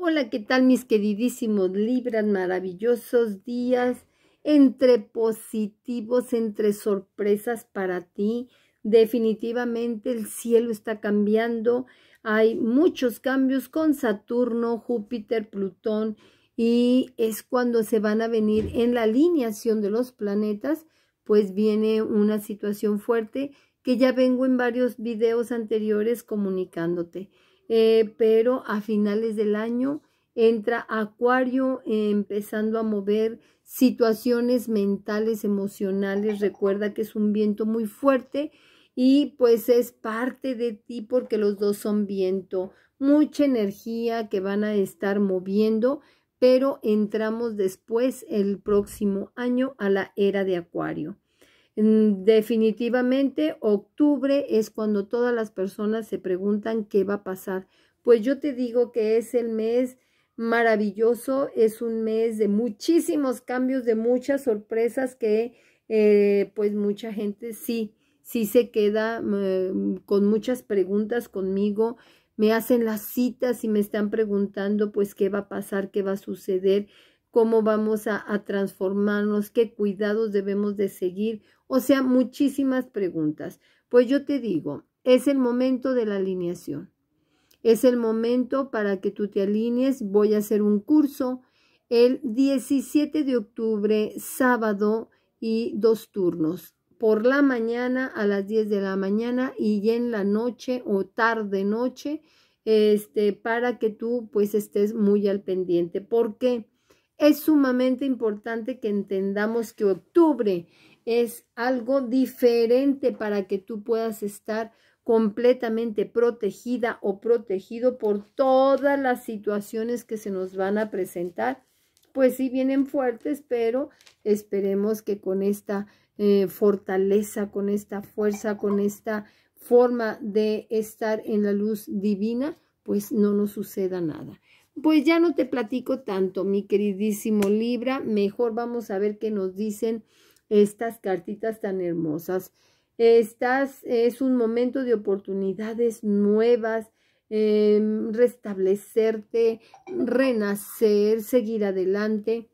Hola, ¿qué tal mis queridísimos Libras? Maravillosos días entre positivos, entre sorpresas para ti. Definitivamente el cielo está cambiando. Hay muchos cambios con Saturno, Júpiter, Plutón y es cuando se van a venir en la alineación de los planetas, pues viene una situación fuerte que ya vengo en varios videos anteriores comunicándote. Eh, pero a finales del año entra Acuario eh, empezando a mover situaciones mentales, emocionales. Recuerda que es un viento muy fuerte y pues es parte de ti porque los dos son viento. Mucha energía que van a estar moviendo, pero entramos después el próximo año a la era de Acuario. Mm, definitivamente, octubre es cuando todas las personas se preguntan qué va a pasar. Pues yo te digo que es el mes maravilloso, es un mes de muchísimos cambios, de muchas sorpresas que eh, pues mucha gente sí, sí se queda mm, con muchas preguntas conmigo, me hacen las citas y me están preguntando pues qué va a pasar, qué va a suceder cómo vamos a, transformarnos, qué cuidados debemos de seguir, o sea, muchísimas preguntas. Pues yo te digo, es el momento de la alineación. Es el momento para que tú te alinees. Voy a hacer un curso el 17 de octubre, sábado y dos turnos por la mañana a las 10 de la mañana y en la noche o tarde noche, este, para que tú pues estés muy al pendiente. ¿Por qué? Es sumamente importante que entendamos que octubre es algo diferente para que tú puedas estar completamente protegida o protegido por todas las situaciones que se nos van a presentar. Pues sí vienen fuertes, pero esperemos que con esta eh, fortaleza, con esta fuerza, con esta forma de estar en la luz divina, pues no nos suceda nada. Pues ya no te platico tanto, mi queridísimo Libra. Mejor vamos a ver qué nos dicen estas cartitas tan hermosas. Estás, es un momento de oportunidades nuevas, em, restablecerte, renacer, seguir adelante.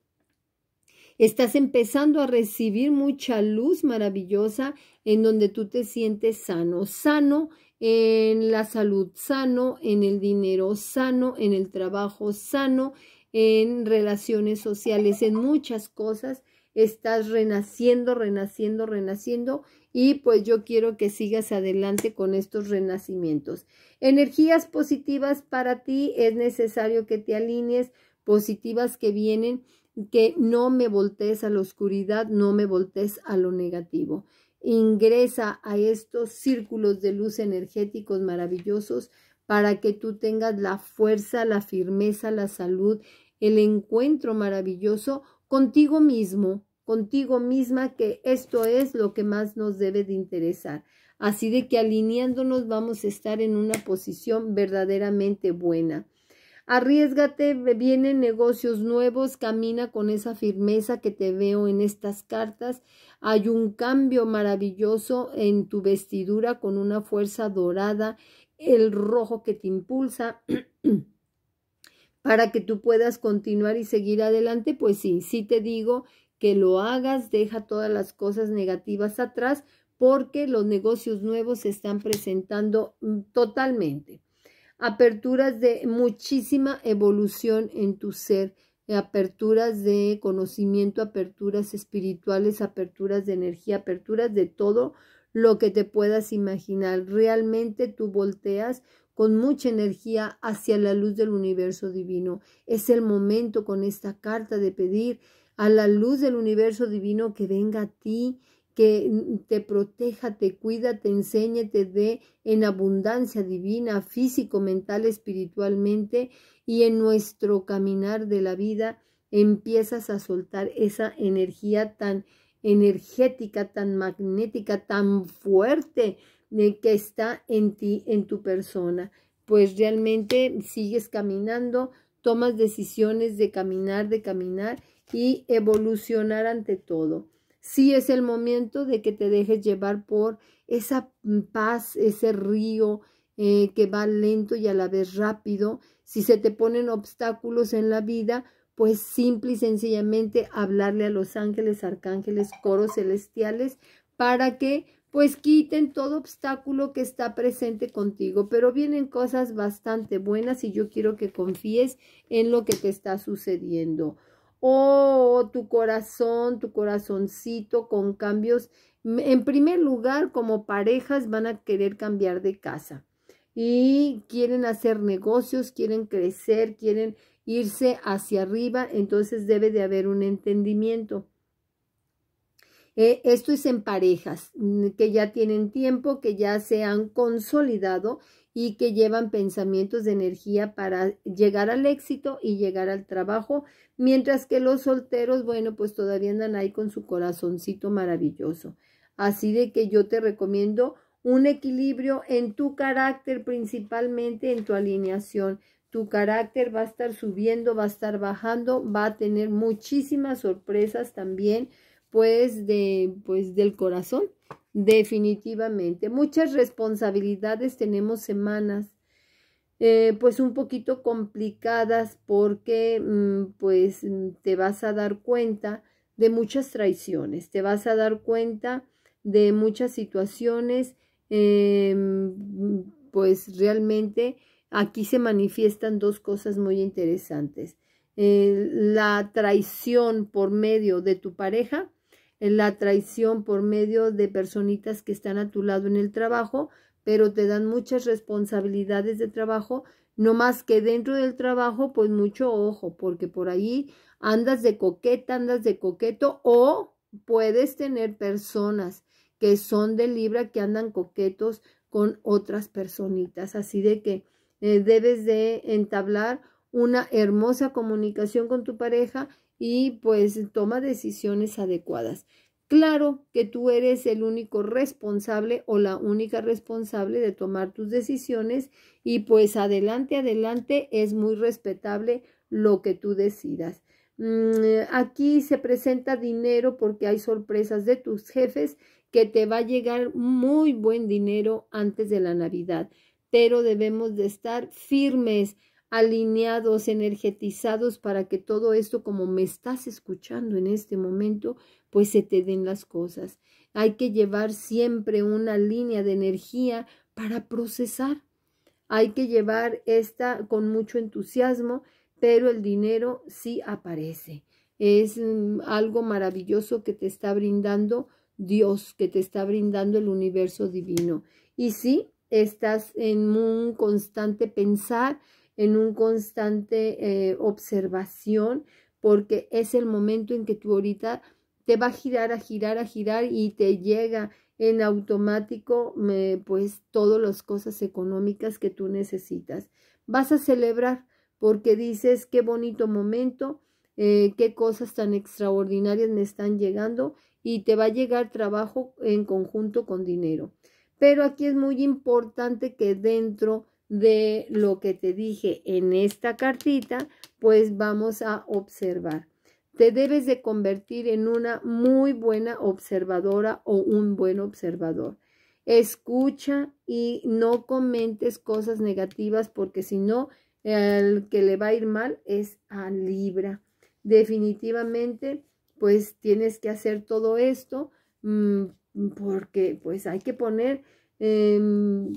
Estás empezando a recibir mucha luz maravillosa en donde tú te sientes sano. Sano en la salud sano, en el dinero sano, en el trabajo sano, en relaciones sociales, en muchas cosas. Estás renaciendo, renaciendo, renaciendo y pues yo quiero que sigas adelante con estos renacimientos. Energías positivas para ti, es necesario que te alinees, positivas que vienen, que no me voltees a la oscuridad, no me voltees a lo negativo. Ingresa a estos círculos de luz energéticos maravillosos para que tú tengas la fuerza, la firmeza, la salud, el encuentro maravilloso contigo mismo, contigo misma, que esto es lo que más nos debe de interesar. Así de que alineándonos vamos a estar en una posición verdaderamente buena. Arriesgate, vienen negocios nuevos, camina con esa firmeza que te veo en estas cartas. Hay un cambio maravilloso en tu vestidura con una fuerza dorada, el rojo que te impulsa. para que tú puedas continuar y seguir adelante, pues sí, sí te digo que lo hagas, deja todas las cosas negativas atrás, porque los negocios nuevos se están presentando mm, totalmente. Aperturas de muchísima evolución en tu ser aperturas de conocimiento, aperturas espirituales, aperturas de energía, aperturas de todo lo que te puedas imaginar. Realmente tú volteas con mucha energía hacia la luz del universo divino. Es el momento con esta carta de pedir a la luz del universo divino que venga a ti, que te proteja, te cuida, te enseñe, te dé en abundancia divina, físico, mental, espiritualmente y en nuestro caminar de la vida empiezas a soltar esa energía tan energética, tan magnética, tan fuerte eh, que está en ti, en tu persona. Pues realmente sigues caminando, tomas decisiones de caminar, de caminar y evolucionar ante todo. Sí es el momento de que te dejes llevar por esa paz, ese río eh, que va lento y a la vez rápido. Si se te ponen obstáculos en la vida, pues simple y sencillamente hablarle a los ángeles, arcángeles, coros celestiales para que pues quiten todo obstáculo que está presente contigo, pero vienen cosas bastante buenas y yo quiero que confíes en lo que te está sucediendo o oh, tu corazón, tu corazoncito con cambios. En primer lugar, como parejas van a querer cambiar de casa y quieren hacer negocios, quieren crecer, quieren irse hacia arriba, entonces debe de haber un entendimiento. Eh, esto es en parejas que ya tienen tiempo, que ya se han consolidado y que llevan pensamientos de energía para llegar al éxito y llegar al trabajo, mientras que los solteros, bueno, pues todavía andan ahí con su corazoncito maravilloso. Así de que yo te recomiendo un equilibrio en tu carácter, principalmente en tu alineación. Tu carácter va a estar subiendo, va a estar bajando, va a tener muchísimas sorpresas también, pues, de, pues del corazón Definitivamente. Muchas responsabilidades tenemos semanas, eh, pues un poquito complicadas porque mm, pues mm, te vas a dar cuenta de muchas traiciones, te vas a dar cuenta de muchas situaciones, em, pues realmente aquí se manifiestan dos cosas muy interesantes. Eh, la traición por medio de tu pareja la traición por medio de personitas que están a tu lado en el trabajo, pero te dan muchas responsabilidades de trabajo, no más que dentro del trabajo, pues mucho ojo, porque por ahí andas de coqueta, andas de coqueto o puedes tener personas que son de Libra que andan coquetos con otras personitas, así de que eh, debes de entablar una hermosa comunicación con tu pareja y pues toma decisiones adecuadas. Claro que tú eres el único responsable o la única responsable de tomar tus decisiones y pues adelante, adelante es muy respetable lo que tú decidas. Mm, aquí se presenta dinero porque hay sorpresas de tus jefes que te va a llegar muy buen dinero antes de la Navidad, pero debemos de estar firmes alineados, energetizados para que todo esto, como me estás escuchando en este momento, pues se te den las cosas. Hay que llevar siempre una línea de energía para procesar. Hay que llevar esta con mucho entusiasmo, pero el dinero sí aparece. Es mm, algo maravilloso que te está brindando Dios, que te está brindando el universo divino. Y sí, estás en un constante pensar en un constante eh, observación, porque es el momento en que tú ahorita te va a girar, a girar, a girar y te llega en automático pues todas las cosas económicas que tú necesitas. Vas a celebrar porque dices qué bonito momento, eh, qué cosas tan extraordinarias me están llegando y te va a llegar trabajo en conjunto con dinero. Pero aquí es muy importante que dentro de lo que te dije en esta cartita, pues vamos a observar. Te debes de convertir en una muy buena observadora o un buen observador. Escucha y no comentes cosas negativas porque si no, el que le va a ir mal es a Libra. Definitivamente, pues tienes que hacer todo esto mm, porque pues hay que poner em,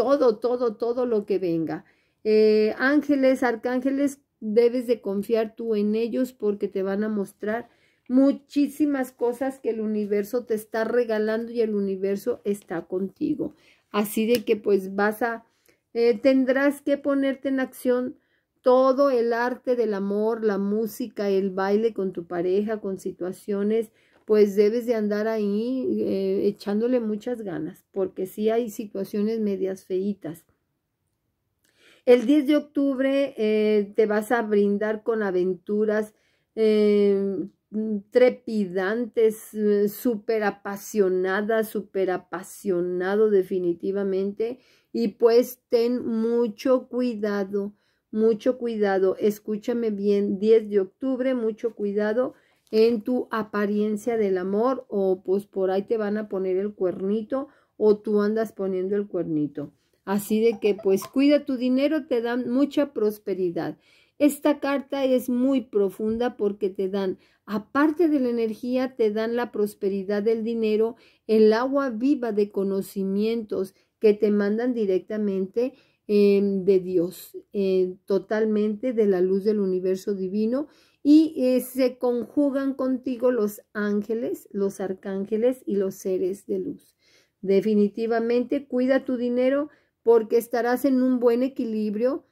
todo, todo, todo lo que venga. Eh, ángeles, arcángeles, debes de confiar tú en ellos porque te van a mostrar muchísimas cosas que el universo te está regalando y el universo está contigo. Así de que pues vas a, eh, tendrás que ponerte en acción todo el arte del amor, la música, el baile con tu pareja, con situaciones, pues debes de andar ahí eh, echándole muchas ganas, porque sí hay situaciones medias feitas. El 10 de octubre eh, te vas a brindar con aventuras eh, trepidantes, súper apasionadas, súper apasionado definitivamente. Y pues ten mucho cuidado, mucho cuidado. Escúchame bien, 10 de octubre, mucho cuidado en tu apariencia del amor o pues por ahí te van a poner el cuernito o tú andas poniendo el cuernito. Así de que pues cuida tu dinero, te dan mucha prosperidad. Esta carta es muy profunda porque te dan, aparte de la energía, te dan la prosperidad del dinero, el agua viva de conocimientos que te mandan directamente em, de Dios, eh, totalmente de la luz del universo divino y eh, se conjugan contigo los ángeles, los arcángeles y los seres de luz. Definitivamente cuida tu dinero porque estarás en un buen equilibrio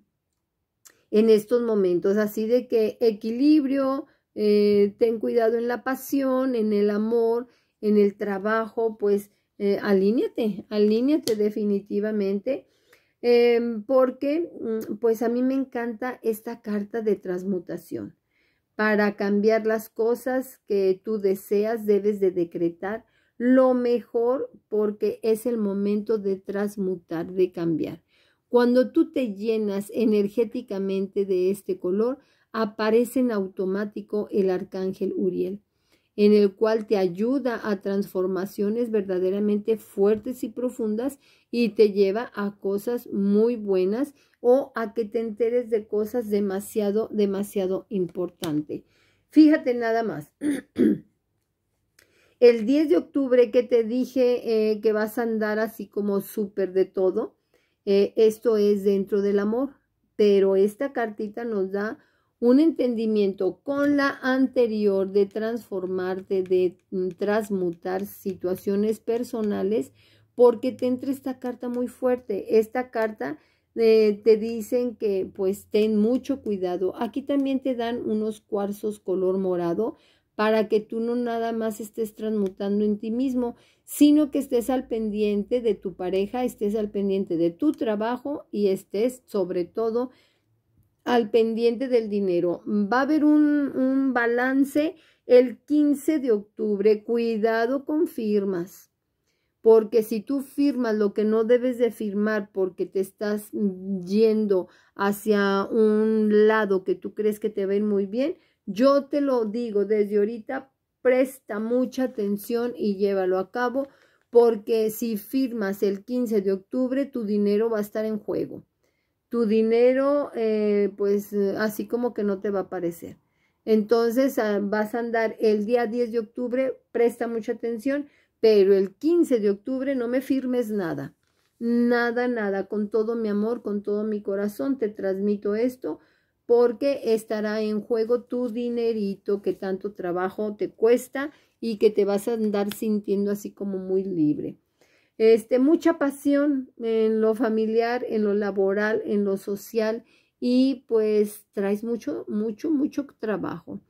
en estos momentos. Así de que equilibrio, eh, ten cuidado en la pasión, en el amor, en el trabajo, pues eh, alíñate, alíñate definitivamente Em, porque mm, pues a mí me encanta esta carta de transmutación. Para cambiar las cosas que tú deseas, debes de decretar lo mejor porque es el momento de transmutar, de cambiar. Cuando tú te llenas energéticamente de este color, aparece en automático el arcángel Uriel en el cual te ayuda a transformaciones verdaderamente fuertes y profundas y te lleva a cosas muy buenas o a que te enteres de cosas demasiado, demasiado importante. Fíjate nada más. El 10 de octubre que te dije eh, que vas a andar así como súper de todo, eh, esto es dentro del amor, pero esta cartita nos da un entendimiento con la anterior de transformarte, de mm, transmutar situaciones personales, porque te entra esta carta muy fuerte. Esta carta eh, te dicen que pues ten mucho cuidado. Aquí también te dan unos cuarzos color morado para que tú no nada más estés transmutando en ti mismo, sino que estés al pendiente de tu pareja, estés al pendiente de tu trabajo y estés sobre todo al pendiente del dinero. Va a haber un, balance el 15 de octubre. Cuidado con firmas. Porque si tú firmas lo que no debes de firmar porque te estás yendo hacia un lado que tú crees que te va a muy bien, yo te lo digo desde ahorita, presta mucha atención y llévalo a cabo porque si firmas el 15 de octubre tu dinero va a estar en juego tu dinero, eh, pues eh, así como que no te va a aparecer. Entonces ah, vas a andar el día 10 de octubre, presta mucha atención, pero el 15 de octubre no me firmes nada, nada, nada, con todo mi amor, con todo mi corazón te transmito esto, porque estará en juego tu dinerito que tanto trabajo te cuesta y que te vas a andar sintiendo así como muy libre. Este, mucha pasión en lo familiar, en lo laboral, en lo social y pues traes mucho, mucho, mucho trabajo.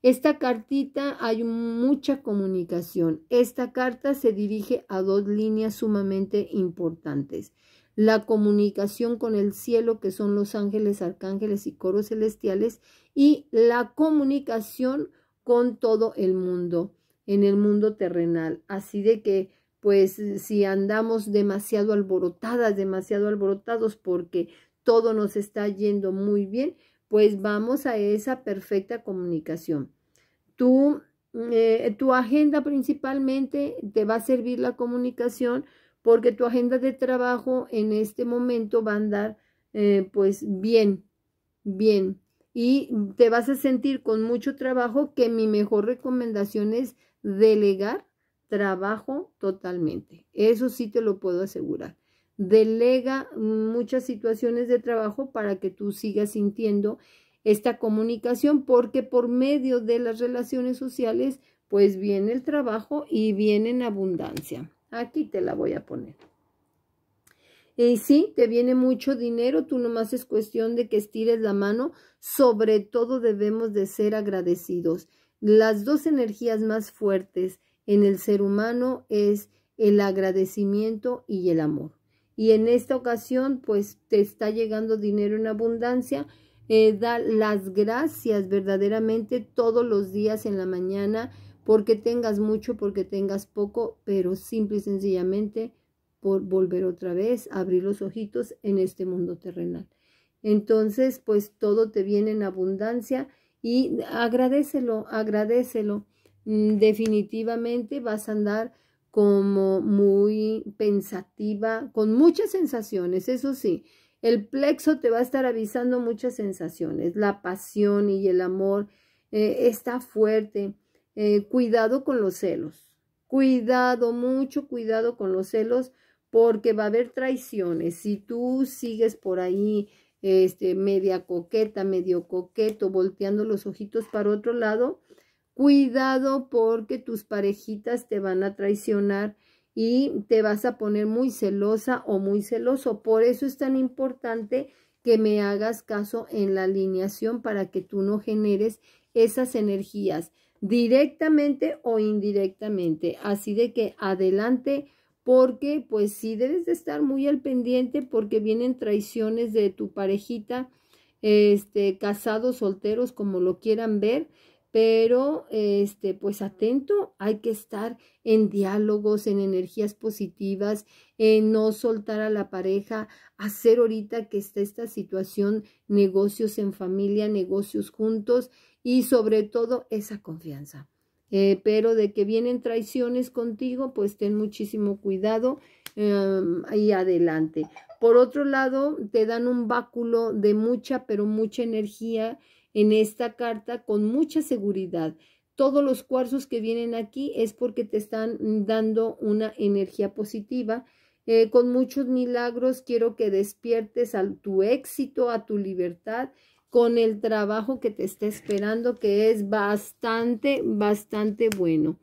Esta cartita hay mucha comunicación. Esta carta se dirige a dos líneas sumamente importantes. La comunicación con el cielo, que son los ángeles, arcángeles y coros celestiales, y la comunicación con todo el mundo, en el mundo terrenal. Así de que pues si andamos demasiado alborotadas, demasiado alborotados porque todo nos está yendo muy bien, pues vamos a esa perfecta comunicación. Tú, eh, tu agenda principalmente te va a servir la comunicación porque tu agenda de trabajo en este momento va a andar eh, pues bien, bien. Y te vas a sentir con mucho trabajo que mi mejor recomendación es delegar trabajo totalmente. Eso sí te lo puedo asegurar. Delega muchas situaciones de trabajo para que tú sigas sintiendo esta comunicación porque por medio de las relaciones sociales pues viene el trabajo y viene en abundancia. Aquí te la voy a poner. Y sí, te viene mucho dinero, tú nomás es cuestión de que estires la mano, sobre todo debemos de ser agradecidos. Las dos energías más fuertes en el ser humano es el agradecimiento y el amor. Y en esta ocasión, pues te está llegando dinero en abundancia. Eh, da las gracias verdaderamente todos los días en la mañana, porque tengas mucho, porque tengas poco, pero simple y sencillamente por volver otra vez, a abrir los ojitos en este mundo terrenal. Entonces, pues todo te viene en abundancia y agradecelo, agradecelo. Mm, definitivamente vas a andar como muy pensativa, con muchas sensaciones, eso sí, el plexo te va a estar avisando muchas sensaciones, la pasión y el amor eh, está fuerte, eh, cuidado con los celos, cuidado, mucho cuidado con los celos, porque va a haber traiciones, si tú sigues por ahí este, media coqueta, medio coqueto, volteando los ojitos para otro lado, cuidado porque tus parejitas te van a traicionar y te vas a poner muy celosa o muy celoso. Por eso es tan importante que me hagas caso en la alineación para que tú no generes esas energías directamente o indirectamente. Así de que adelante porque pues sí debes de estar muy al pendiente porque vienen traiciones de tu parejita, este, casados, solteros, como lo quieran ver, pero este pues atento, hay que estar en diálogos, en energías positivas, en no soltar a la pareja, hacer ahorita que está esta situación negocios en familia, negocios juntos y sobre todo esa confianza. Eh, pero de que vienen traiciones contigo, pues ten muchísimo cuidado em, ahí y adelante. Por otro lado, te dan un báculo de mucha, pero mucha energía en esta carta con mucha seguridad. Todos los cuarzos que vienen aquí es porque te están dando una energía positiva. Eh, con muchos milagros quiero que despiertes a tu éxito, a tu libertad, con el trabajo que te está esperando, que es bastante, bastante bueno.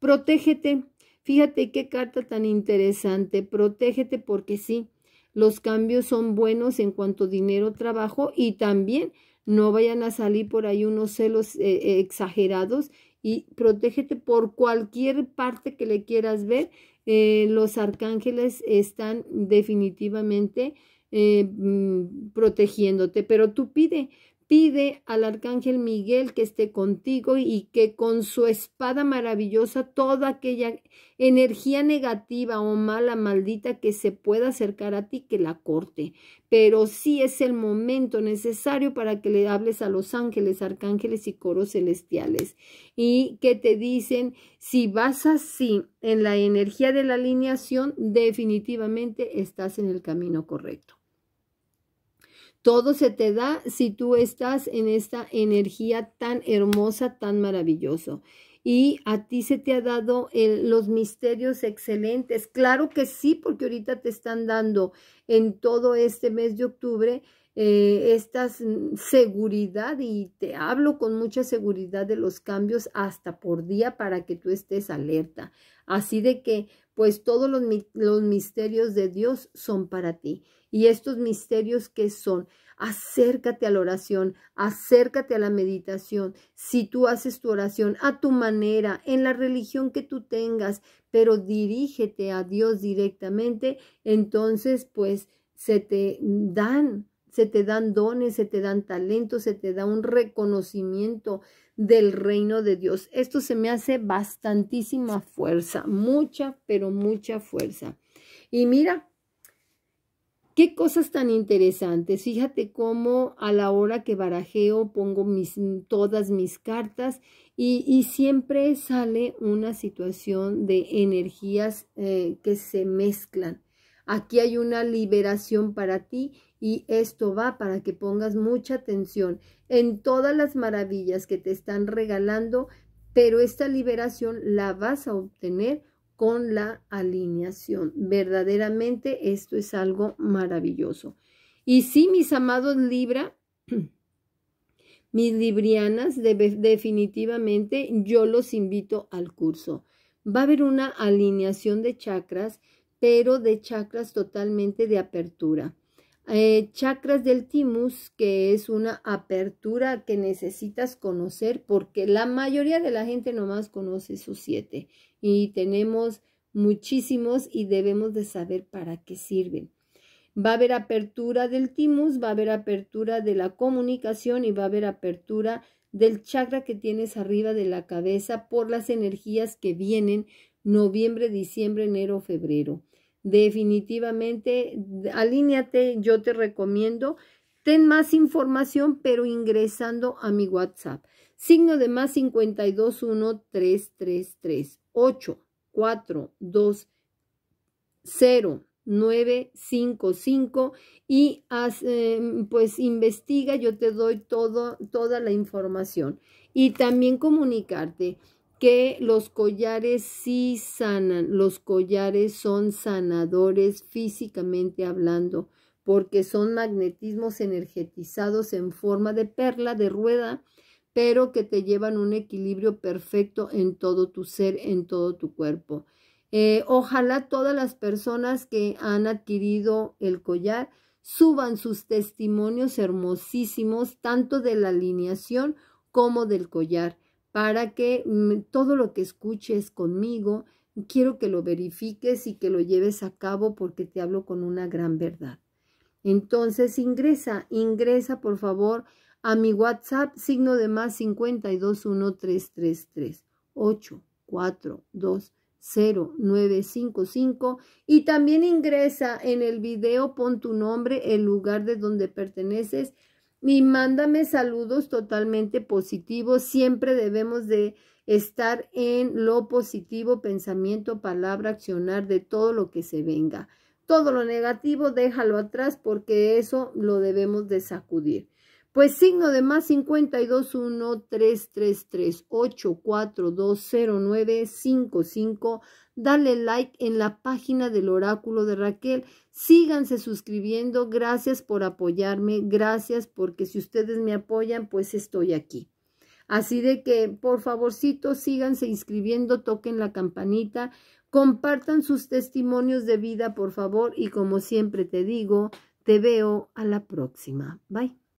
Protégete. Fíjate qué carta tan interesante. Protégete porque sí, los cambios son buenos en cuanto dinero, trabajo y también no vayan a salir por ahí unos celos eh, eh, exagerados y protégete por cualquier parte que le quieras ver. Eh, los arcángeles están definitivamente mm, protegiéndote, pero tú pide, pide al arcángel Miguel que esté contigo y que con su espada maravillosa toda aquella energía negativa o mala, maldita que se pueda acercar a ti, que la corte. Pero sí es el momento necesario para que le hables a los ángeles, arcángeles y coros celestiales y que te dicen, si vas así en la energía de la alineación, definitivamente estás en el camino correcto. Todo se te da si tú estás en esta energía tan hermosa, tan maravilloso. Y a ti se te ha dado los misterios excelentes. Claro que sí, porque ahorita te están dando en todo este mes de octubre eh, esta seguridad y te hablo con mucha seguridad de los cambios hasta por día para que tú estés alerta. Así de que, pues todos los, misterios de Dios son para ti. Y estos misterios que son, acércate a la oración, acércate a la meditación. Si tú haces tu oración a tu manera, en la religión que tú tengas, pero dirígete a Dios directamente, entonces pues se te dan se te dan dones, se te dan talentos, se te da un reconocimiento del reino de Dios. Esto se me hace bastantísima fuerza, mucha, pero mucha fuerza. Y mira, Qué cosas tan interesantes. Fíjate cómo a la hora que barajeo pongo mis, todas mis cartas y, siempre sale una situación de energías eh, que se mezclan. Aquí hay una liberación para ti y esto va para que pongas mucha atención en todas las maravillas que te están regalando, pero esta liberación la vas a obtener con la alineación. Verdaderamente esto es algo maravilloso. Y sí, mis amados Libra, mis Librianas, definitivamente yo los invito al curso. Va a haber una alineación de chakras, pero de chakras totalmente de apertura. Eh, chakras del timus, que es una apertura que necesitas conocer porque la mayoría de la gente nomás conoce sus siete y tenemos muchísimos y debemos de saber para qué sirven. Va a haber apertura del timus, va a haber apertura de la comunicación y va a haber apertura del chakra que tienes arriba de la cabeza por las energías que vienen noviembre, diciembre, enero, febrero definitivamente alíñate, yo te recomiendo. Ten más información, pero ingresando a mi WhatsApp. Signo de más cero nueve y haz, y em, pues investiga, yo te doy todo, toda la información. Y también comunicarte que los collares sí sanan, los collares son sanadores físicamente hablando, porque son magnetismos energetizados en forma de perla, de rueda, pero que te llevan un equilibrio perfecto en todo tu ser, en todo tu cuerpo. Eh, ojalá todas las personas que han adquirido el collar suban sus testimonios hermosísimos, tanto de la alineación como del collar para que mm, todo lo que escuches conmigo, quiero que lo verifiques y que lo lleves a cabo porque te hablo con una gran verdad. Entonces ingresa, ingresa por favor a mi WhatsApp, signo de más cinco cinco y también ingresa en el video, pon tu nombre, el lugar de donde perteneces, y mándame saludos totalmente positivos. Siempre debemos de estar en lo positivo, pensamiento, palabra, accionar de todo lo que se venga. Todo lo negativo déjalo atrás porque eso lo debemos de sacudir. Pues signo de más 52 1 3 3 Dale like en la página del oráculo de Raquel. Síganse suscribiendo. Gracias por apoyarme. Gracias porque si ustedes me apoyan, pues estoy aquí. Así de que, por favorcito, síganse inscribiendo, toquen la campanita, compartan sus testimonios de vida, por favor, y como siempre te digo, te veo a la próxima. Bye.